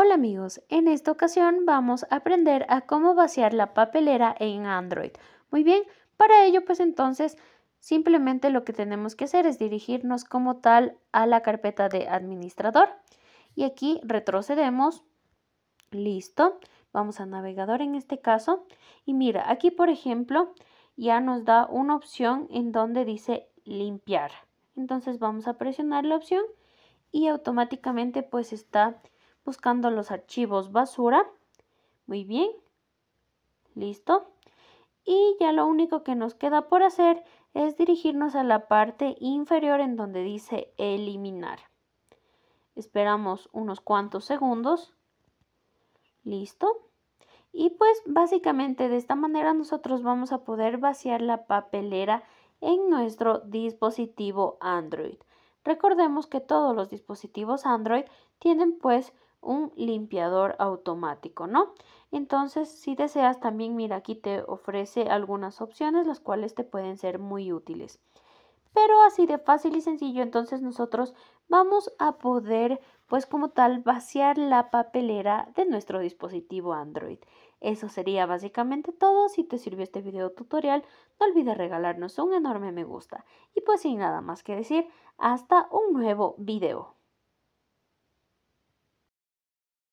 Hola amigos, en esta ocasión vamos a aprender a cómo vaciar la papelera en Android. Muy bien, para ello pues entonces simplemente lo que tenemos que hacer es dirigirnos como tal a la carpeta de administrador. Y aquí retrocedemos, listo, vamos a navegador en este caso. Y mira, aquí por ejemplo ya nos da una opción en donde dice limpiar. Entonces vamos a presionar la opción y automáticamente pues está buscando los archivos basura. Muy bien. Listo. Y ya lo único que nos queda por hacer es dirigirnos a la parte inferior en donde dice eliminar. Esperamos unos cuantos segundos. Listo. Y pues básicamente de esta manera nosotros vamos a poder vaciar la papelera en nuestro dispositivo Android. Recordemos que todos los dispositivos Android tienen pues un limpiador automático, ¿no? Entonces, si deseas, también mira, aquí te ofrece algunas opciones, las cuales te pueden ser muy útiles. Pero así de fácil y sencillo, entonces nosotros vamos a poder, pues como tal, vaciar la papelera de nuestro dispositivo Android. Eso sería básicamente todo. Si te sirvió este video tutorial, no olvides regalarnos un enorme me gusta. Y pues sin nada más que decir, hasta un nuevo video.